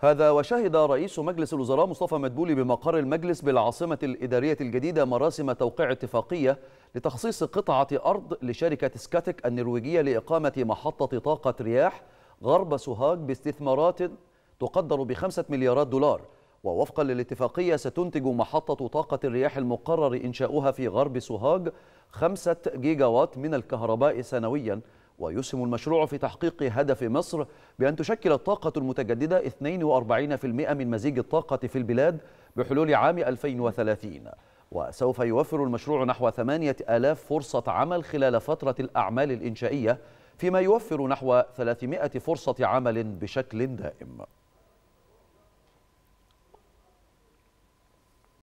هذا وشهد رئيس مجلس الوزراء مصطفى مدبولي بمقر المجلس بالعاصمة الإدارية الجديدة مراسم توقيع اتفاقية لتخصيص قطعة أرض لشركة سكاتك النرويجية لإقامة محطة طاقة رياح غرب سوهاج باستثمارات تقدر بخمسة مليارات دولار ووفقا للاتفاقية ستنتج محطة طاقة الرياح المقرر إنشاؤها في غرب سوهاج خمسة جيجاوات من الكهرباء سنوياً ويسهم المشروع في تحقيق هدف مصر بأن تشكل الطاقة المتجددة 42% من مزيج الطاقة في البلاد بحلول عام 2030 وسوف يوفر المشروع نحو 8000 فرصة عمل خلال فترة الأعمال الإنشائية فيما يوفر نحو 300 فرصة عمل بشكل دائم